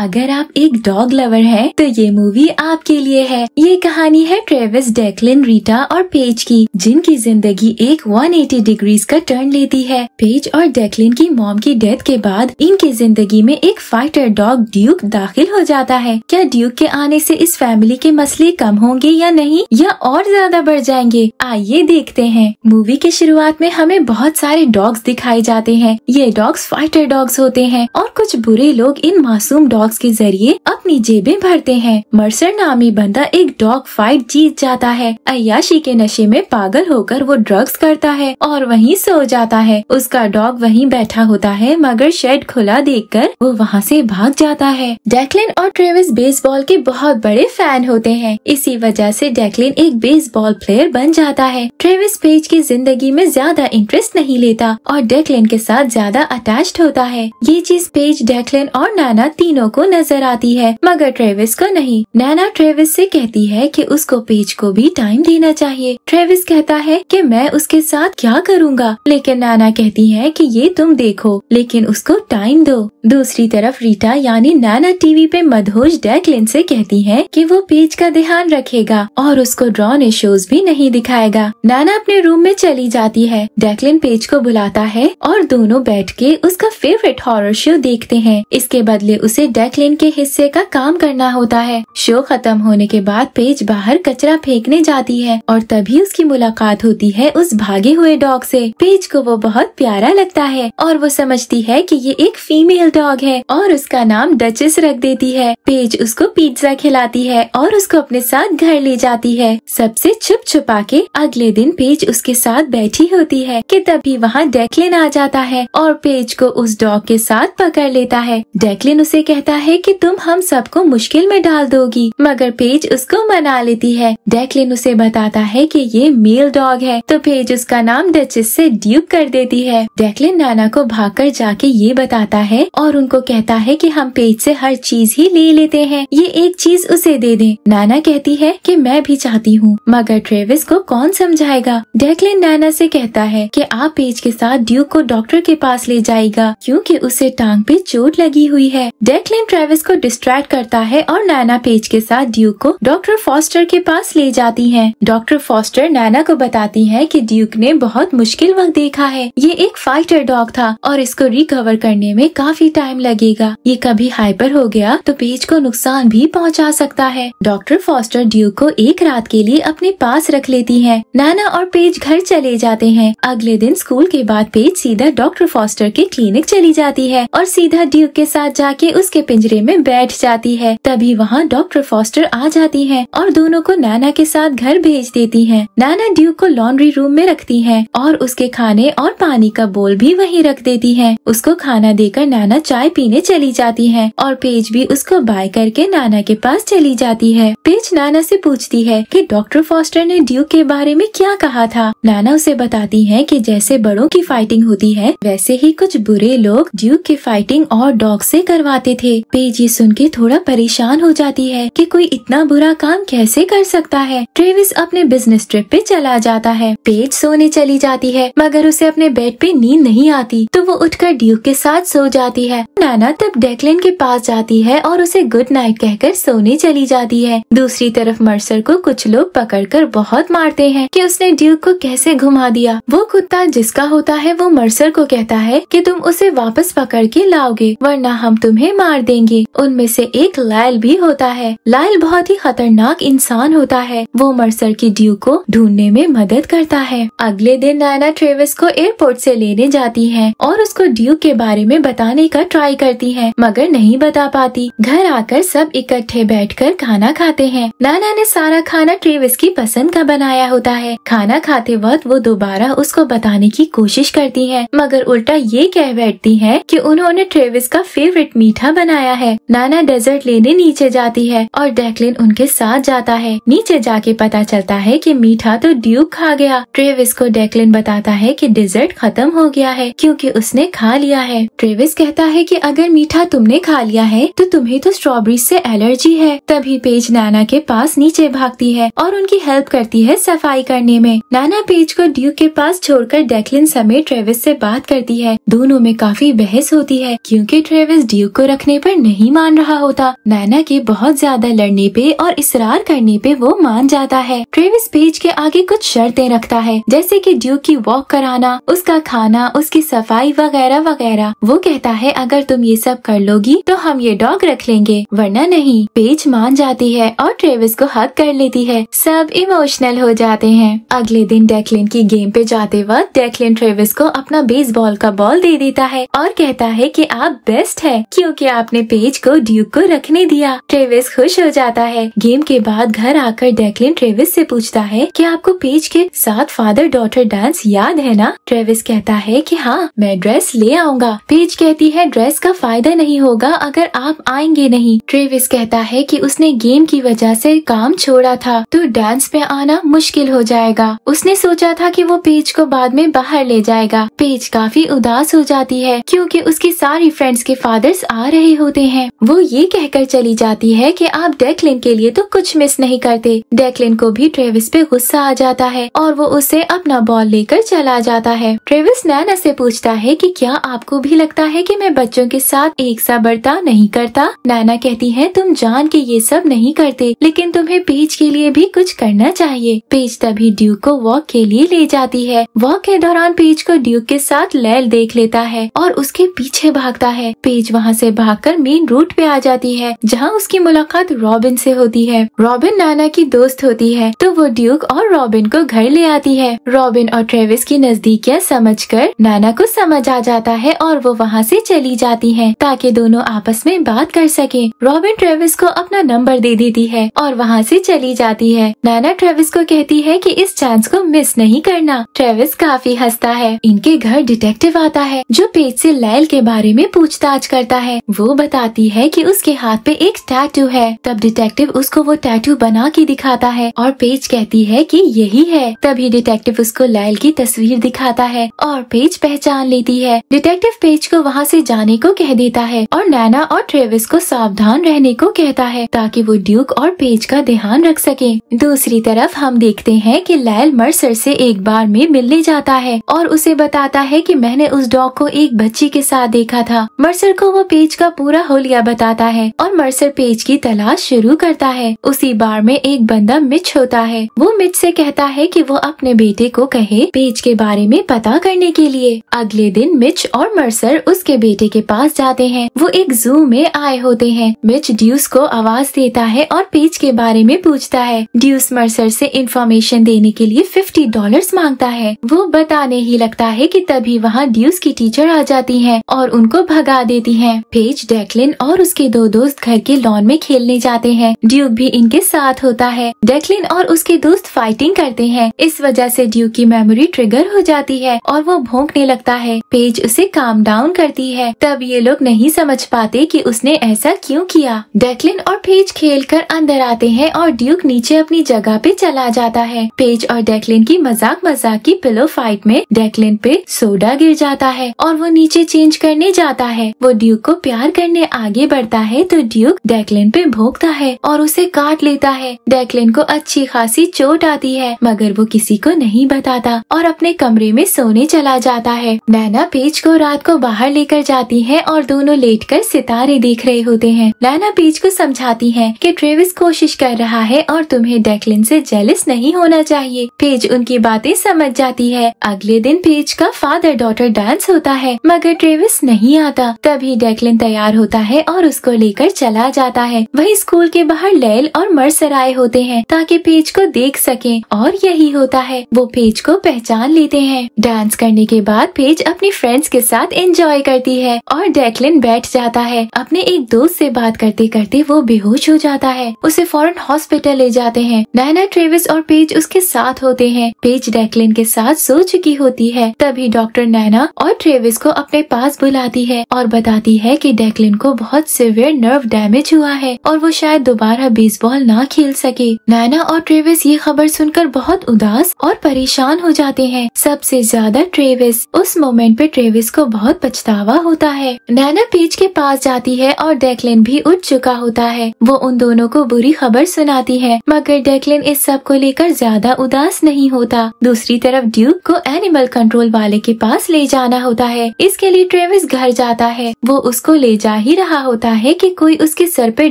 अगर आप एक डॉग लवर हैं तो ये मूवी आपके लिए है ये कहानी है ट्रेविस डेकलिन रीटा और पेज की जिनकी जिंदगी एक 180 डिग्रीज का टर्न लेती है पेज और डेकलिन की मॉम की डेथ के बाद इनकी जिंदगी में एक फाइटर डॉग ड्यूक दाखिल हो जाता है क्या ड्यूक के आने ऐसी इस फैमिली के मसले कम होंगे या नहीं या और ज्यादा बढ़ जाएंगे आइए देखते हैं मूवी के शुरुआत में हमें बहुत सारे डॉग्स दिखाए जाते हैं ये डॉग्स फाइटर डॉग्स होते हैं और कुछ बुरे लोग इन मासूम डॉग डॉग्स के जरिए अपनी जेबें भरते हैं मर्सर नामी बंदा एक डॉग फाइट जीत जाता है अयाशी के नशे में पागल होकर वो ड्रग्स करता है और वहीं सो जाता है उसका डॉग वहीं बैठा होता है मगर शेड खुला देखकर वो वहाँ से भाग जाता है डेकलिन और ट्रेविस बेसबॉल के बहुत बड़े फैन होते हैं इसी वजह से डेकलिन एक बेसबॉल प्लेयर बन जाता है ट्रेविस पेज की जिंदगी में ज्यादा इंटरेस्ट नहीं लेता और डेकलिन के साथ ज्यादा अटैच होता है ये चीज पेज डेकलिन और नाना तीनों को को नजर आती है मगर ट्रेविस को नहीं नैना ट्रेविस से कहती है कि उसको पेज को भी टाइम देना चाहिए ट्रेविस कहता है कि मैं उसके साथ क्या करूँगा लेकिन नैना कहती है कि ये तुम देखो लेकिन उसको टाइम दो दूसरी तरफ रीटा यानी नैना टीवी पे मधोज डेकलिन से कहती है कि वो पेज का ध्यान रखेगा और उसको ड्रॉन इशूज भी नहीं दिखाएगा नैना अपने रूम में चली जाती है डेकलिन पेज को बुलाता है और दोनों बैठ के उसका फेवरेट हॉरर शो देखते हैं इसके बदले उसे डेकलिन के हिस्से का काम करना होता है शो खत्म होने के बाद पेज बाहर कचरा फेंकने जाती है और तभी उसकी मुलाकात होती है उस भागे हुए डॉग से पेज को वो बहुत प्यारा लगता है और वो समझती है कि ये एक फीमेल डॉग है और उसका नाम डचेस रख देती है पेज उसको पिज्जा खिलाती है और उसको अपने साथ घर ले जाती है सबसे छुप छुपा के अगले दिन पेज उसके साथ बैठी होती है कि तभी वहाँ डेकलिन आ जाता है और पेज को उस डॉग के साथ पकड़ लेता है डेकलिन उसे कहता लगता है कि तुम हम सबको मुश्किल में डाल दोगी मगर पेज उसको मना लेती है डेकलिन उसे बताता है कि ये मेल डॉग है तो पेज उसका नाम डचिस से ड्यूब कर देती है डेकलिन नाना को भाग कर जाके ये बताता है और उनको कहता है कि हम पेज से हर चीज ही ले लेते हैं ये एक चीज उसे दे दे नाना कहती है कि मैं भी चाहती हूँ मगर ट्रेविस को कौन समझाएगा डेकलिन नाना से कहता है कि आप पेज के साथ ड्यूक को डॉक्टर के पास ले जाएगा क्योंकि उसे टांग पे चोट लगी हुई है डेकलिन कैप्टन ट्रेविस को डिस्ट्रैक्ट करता है और नैना पेज के साथ ड्यूक को डॉक्टर फॉस्टर के पास ले जाती है डॉक्टर फॉस्टर नैना को बताती है कि ड्यूक ने बहुत मुश्किल वक्त देखा है ये एक फाइटर डॉग था और इसको रिकवर करने में काफी टाइम लगेगा ये कभी हाइपर हो गया तो पेज को नुकसान भी पहुँचा सकता है डॉक्टर फॉस्टर ड्यूक को एक रात के लिए अपने पास रख लेती है नैना और पेज घर चले जाते हैं अगले दिन स्कूल के बाद पेज सीधा डॉक्टर फॉस्टर के क्लिनिक चली जाती है और सीधा ड्यूक के साथ जाके उसके पिंजरे में बैठ जाती है तभी वहाँ डॉक्टर फॉस्टर आ जाती है और दोनों को नाना के साथ घर भेज देती है नाना ड्यूक को लॉन्ड्री रूम में रखती है और उसके खाने और पानी का बोल भी वही रख देती है उसको खाना देकर नाना चाय पीने चली जाती है और पेज भी उसको बाय करके नाना के पास चली जाती है पेज नाना से पूछती है कि डॉक्टर फॉस्टर ने ड्यूक के बारे में क्या कहा था नाना उसे बताती है कि जैसे बड़ों की फाइटिंग होती है वैसे ही कुछ बुरे लोग ड्यूक की फाइटिंग और डॉग से करवाते थे पेज ये सुन के थोड़ा परेशान हो जाती है कि कोई इतना बुरा काम कैसे कर सकता है ट्रेविस अपने बिजनेस ट्रिप पे चला जाता है पेज सोने चली जाती है मगर उसे अपने बेड पे नींद नहीं आती तो वो उठकर ड्यूक के साथ सो जाती है नाना तब डेकलिन के पास जाती है और उसे गुड नाइट कहकर सोने चली जाती है दूसरी तरफ मर्सर को कुछ लोग कर बहुत मारते हैं कि उसने ड्यूक को कैसे घुमा दिया वो कुत्ता जिसका होता है वो मर्सर को कहता है कि तुम उसे वापस पकड़ के लाओगे वरना हम तुम्हें मार देंगे उनमें से एक लायल भी होता है लायल बहुत ही खतरनाक इंसान होता है वो मर्सर की ड्यू को ढूंढने में मदद करता है अगले दिन नायना ट्रेविस को एयरपोर्ट से लेने जाती है और उसको ड्यू के बारे में बताने का ट्राई करती है मगर नहीं बता पाती घर आकर सब इकट्ठे कर खाना खाते है नाना ने सारा खाना ट्रेविस की पसंद का बनाया होता है खाना खाते वक्त वो दोबारा उसको बताने की कोशिश करती है मगर उल्टा ये कह बैठती है कि उन्होंने ट्रेविस का फेवरेट मीठा बनाया आया है नाना डेजर्ट लेने नीचे जाती है और डेकलिन उनके साथ जाता है नीचे जाके पता चलता है कि मीठा तो ड्यूब खा गया ट्रेविस को डेकलिन बताता है कि डेजर्ट खत्म हो गया है क्योंकि उसने खा लिया है ट्रेविस कहता है कि अगर मीठा तुमने खा लिया है तो तुम्हें तो स्ट्रॉबेरी से एलर्जी है तभी पेज नाना के पास नीचे भागती है और उनकी हेल्प करती है सफाई करने में नाना पेज को ड्यूब के पास छोड़कर डेकलिन समेत ट्रेविस से बात करती है दोनों में काफी बहस होती है क्योंकि ट्रेविस ड्यूक को रखने पर अगर नहीं मान रहा होता नैना के बहुत ज्यादा लड़ने पे और इसरार करने पे वो मान जाता है ट्रेविस पेज के आगे कुछ शर्तें रखता है जैसे कि ड्यूक की वॉक कराना उसका खाना उसकी सफाई वगैरह वगैरह वो कहता है अगर तुम ये सब कर लोगी तो हम ये डॉग रख लेंगे वरना नहीं पेज मान जाती है और ट्रेविस को हक कर लेती है सब इमोशनल हो जाते हैं अगले दिन डेकलिन की गेम पे जाते वक्त डेकलिन ट्रेविस को अपना बॉल का बॉल दे देता है और कहता है कि आप बेस्ट है क्योंकि आप अपने पेज को ड्यूक को रखने दिया ट्रेविस खुश हो जाता है गेम के बाद घर आकर डेकलिन ट्रेविस से पूछता है कि आपको पेज के साथ फादर डॉटर डांस याद है ना ट्रेविस कहता है कि हाँ मैं ड्रेस ले आऊंगा पेज कहती है ड्रेस का फायदा नहीं होगा अगर आप आएंगे नहीं ट्रेविस कहता है की उसने गेम की वजह ऐसी काम छोड़ा था तो डांस में आना मुश्किल हो जाएगा उसने सोचा था की वो पेज को बाद में बाहर ले जाएगा पेज काफी उदास हो जाती है क्यूँकी उसकी सारी फ्रेंड्स के फादर्स आ रहे होते हैं वो ये कहकर चली जाती है कि आप डेकलिन के लिए तो कुछ मिस नहीं करते डेकलिन को भी ट्रेविस पे गुस्सा आ जाता है और वो उसे अपना बॉल लेकर चला जाता है ट्रेविस नैना से पूछता है कि क्या आपको भी लगता है कि मैं बच्चों के साथ एक सा बर्ताव नहीं करता नैना कहती है तुम जान के ये सब नहीं करते लेकिन तुम्हें पेज के लिए भी कुछ करना चाहिए पेज तभी ड्यूक को वॉक के लिए ले जाती है वॉक के दौरान पेज को ड्यूक के साथ लैल देख लेता है और उसके पीछे भागता है पेज वहाँ से भाग जाकर मेन रूट पे आ जाती है जहाँ उसकी मुलाकात रॉबिन से होती है रॉबिन नाना की दोस्त होती है तो वो ड्यूक और रॉबिन को घर ले आती है रॉबिन और ट्रेविस की नजदीकियाँ समझ कर नाना को समझ आ जाता है और वो वहाँ से चली जाती है ताकि दोनों आपस में बात कर सके रॉबिन ट्रेविस को अपना नंबर दे देती है और वहाँ से चली जाती है नाना ट्रेविस को कहती है कि इस चांस को मिस नहीं करना ट्रेविस काफी हंसता है इनके घर डिटेक्टिव आता है जो पेज से लैल के बारे में पूछताछ करता है वो बताती है कि उसके हाथ पे एक टैटू है तब डिटेक्टिव उसको वो टैटू बना के दिखाता है और पेज कहती है कि यही है तभी डिटेक्टिव उसको लायल की तस्वीर दिखाता है और पेज पहचान लेती है डिटेक्टिव पेज को वहाँ से जाने को कह देता है और नैना और ट्रेविस को सावधान रहने को कहता है ताकि वो ड्यूक और पेज का ध्यान रख सके दूसरी तरफ हम देखते हैं की लायल मर्सर से एक बार में मिलने जाता है और उसे बताता है की मैंने उस डॉग को एक बच्ची के साथ देखा था मर्सर को वो पेज का पूरा पूरा होलिया बताता है और मर्सर पेज की तलाश शुरू करता है उसी बार में एक बंदा मिच होता है वो मिच से कहता है कि वो अपने बेटे को कहे पेज के बारे में पता करने के लिए अगले दिन मिच और मर्सर उसके बेटे के पास जाते हैं वो एक जू में आए होते हैं मिच ड्यूस को आवाज देता है और पेज के बारे में पूछता है ड्यूस मर्सर से इंफॉर्मेशन देने के लिए फिफ्टी डॉलर मांगता है वो बताने ही लगता है की तभी वहाँ ड्यूस की टीचर आ जाती है और उनको भगा देती है पेज डेकलिन और उसके दो दोस्त घर के लॉन में खेलने जाते हैं ड्यूक भी इनके साथ होता है डेकलिन और उसके दोस्त फाइटिंग करते हैं इस वजह से ड्यूक की मेमोरी ट्रिगर हो जाती है और वो भोंकने लगता है पेज उसे काम डाउन करती है तब ये लोग नहीं समझ पाते कि उसने ऐसा क्यों किया डेकलिन और पेज खेल कर अंदर आते हैं और ड्यूक नीचे अपनी जगह पे चला जाता है पेज और डेकलिन की मजाक मजाक की पिलो फाइट में डेकलिन पे सोडा गिर जाता है और वो नीचे चेंज करने जाता है वो ड्यूक को प्यार करने ने आगे बढ़ता है तो ड्यूक डेकलिन पे भोगता है और उसे काट लेता है डेकलिन को अच्छी खासी चोट आती है मगर वो किसी को नहीं बताता और अपने कमरे में सोने चला जाता है नैना पेज को रात को बाहर लेकर जाती है और दोनों लेट कर सितारे देख रहे होते हैं नैना पेज को समझाती है की ट्रेविस कोशिश कर रहा है और तुम्हे डेकलिन से जेलिस नहीं होना चाहिए पेज उनकी बातें समझ जाती है अगले दिन पेज का फादर डॉटर डांस होता है मगर ट्रेविस नहीं आता तभी डेकलिन तैयार होता है और उसको लेकर चला जाता है वही स्कूल के बाहर लैल और मर्सर आए होते हैं ताकि पेज को देख सके और यही होता है वो पेज को पहचान लेते हैं डांस करने के बाद पेज अपने फ्रेंड्स के साथ एंजॉय करती है और डेकलिन बैठ जाता है अपने एक दोस्त से बात करते करते वो बेहोश हो जाता है उसे फॉरन हॉस्पिटल ले जाते हैं नैना ट्रेविस और पेज उसके साथ होते हैं पेज डेकलिन के साथ सो चुकी होती है तभी डॉक्टर नैना और ट्रेविस को अपने पास बुलाती है और बताती है की डेकलिन इनको को बहुत सिवियर नर्व डैमेज हुआ है और वो शायद दोबारा बेसबॉल ना खेल सके नैना और ट्रेविस ये खबर सुनकर बहुत उदास और परेशान हो जाते हैं सबसे ज्यादा ट्रेविस उस मोमेंट पे ट्रेविस को बहुत पछतावा होता है नैना पेज के पास जाती है और डेकलिन भी उठ चुका होता है वो उन दोनों को बुरी खबर सुनाती है मगर डेकलिन इस सब को लेकर ज्यादा उदास नहीं होता दूसरी तरफ ड्यूक को एनिमल कंट्रोल वाले के पास ले जाना होता है इसके लिए ट्रेविस घर जाता है वो उसको ले जा जा ही रहा होता है कि कोई उसके सर पे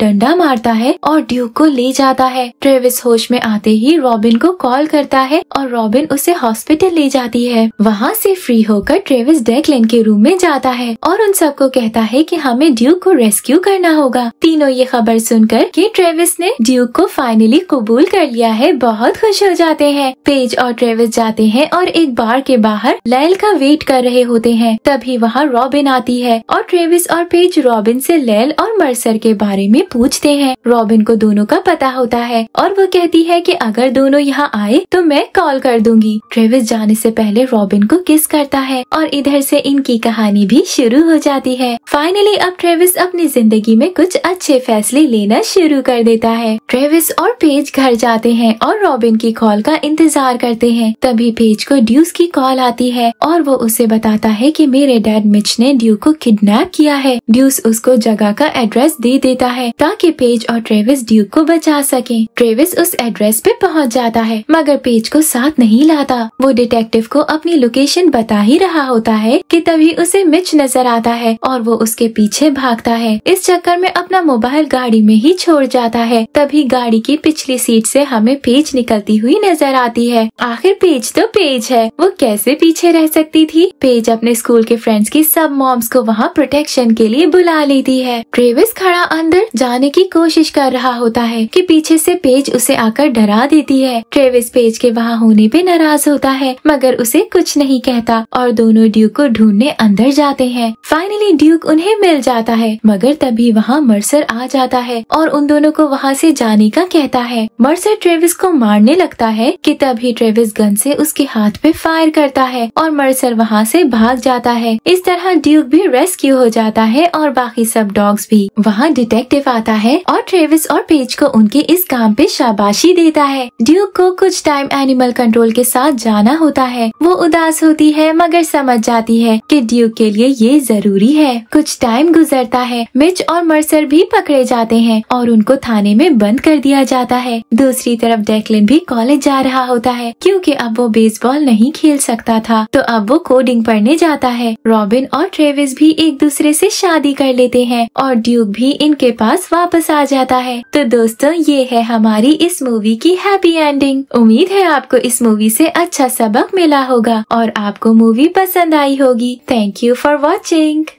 डंडा मारता है और ड्यूक को ले जाता है ट्रेविस होश में आते ही रॉबिन को कॉल करता है और रॉबिन उसे हॉस्पिटल ले जाती है वहाँ से फ्री होकर ट्रेविस डेकलिन के रूम में जाता है और उन सबको कहता है कि हमें ड्यूक को रेस्क्यू करना होगा तीनों ये खबर सुनकर कि ट्रेविस ने ड्यूक को फाइनली कबूल कर लिया है बहुत खुश हो जाते हैं पेज और ट्रेविस जाते हैं और एक बार के बाहर लैल का वेट कर रहे होते हैं तभी वहाँ रॉबिन आती है और ट्रेविस और पेज रॉबिन से लेल और मर्सर के बारे में पूछते हैं रॉबिन को दोनों का पता होता है और वो कहती है कि अगर दोनों यहाँ आए तो मैं कॉल कर दूंगी ट्रेविस जाने से पहले रॉबिन को किस करता है और इधर से इनकी कहानी भी शुरू हो जाती है फाइनली अब ट्रेविस अपनी जिंदगी में कुछ अच्छे फैसले लेना शुरू कर देता है ट्रेविस और पेज घर जाते हैं और रॉबिन की कॉल का इंतजार करते हैं तभी पेज को ड्यूस की कॉल आती है और वो उसे बताता है की मेरे डैड मिच ने ड्यू को किडनेप किया है ड्यूस ड्यूस उसको जगह का एड्रेस दे देता है ताकि पेज और ट्रेविस ड्यूक को बचा सके ट्रेविस उस एड्रेस पे पहुंच जाता है मगर पेज को साथ नहीं लाता वो डिटेक्टिव को अपनी लोकेशन बता ही रहा होता है कि तभी उसे मिच नजर आता है और वो उसके पीछे भागता है इस चक्कर में अपना मोबाइल गाड़ी में ही छोड़ जाता है तभी गाड़ी की पिछली सीट ऐसी हमें पेज निकलती हुई नजर आती है आखिर पेज तो पेज है वो कैसे पीछे रह सकती थी पेज अपने स्कूल के फ्रेंड्स की सब मॉम्स को वहाँ प्रोटेक्शन के लिए बुला लेती है ट्रेविस खड़ा अंदर जाने की कोशिश कर रहा होता है कि पीछे से पेज उसे आकर डरा देती है ट्रेविस पेज के वहाँ होने पे नाराज होता है मगर उसे कुछ नहीं कहता और दोनों ड्यूक को ढूंढने अंदर जाते हैं फाइनली ड्यूक उन्हें मिल जाता है मगर तभी वहाँ मर्सर आ जाता है और उन दोनों को वहाँ से जाने का कहता है मर्सर ट्रेविस को मारने लगता है कि तभी ट्रेविस गन से उसके हाथ पे फायर करता है और मर्सर वहाँ से भाग जाता है इस तरह ड्यूक भी रेस्क्यू हो जाता है और बाकी सब डॉग्स भी वहाँ डिटेक्टिव आता है और ट्रेविस और पेज को उनके इस काम पे शाबाशी देता है ड्यूक को कुछ टाइम एनिमल कंट्रोल के साथ जाना होता है वो उदास होती है मगर समझ जाती है कि ड्यूक के लिए ये जरूरी है कुछ टाइम गुजरता है मिच और मर्सर भी पकड़े जाते हैं और उनको थाने में बंद कर दिया जाता है दूसरी तरफ डेकलिन भी कॉलेज जा रहा होता है क्यूँकी अब वो बेसबॉल नहीं खेल सकता था तो अब वो कोडिंग पढ़ने जाता है रॉबिन और ट्रेविस भी एक दूसरे ऐसी शादी कर लेते हैं और ड्यूक भी इनके पास वापस आ जाता है तो दोस्तों ये है हमारी इस मूवी की हैप्पी एंडिंग उम्मीद है आपको इस मूवी से अच्छा सबक मिला होगा और आपको मूवी पसंद आई होगी थैंक यू फॉर वॉचिंग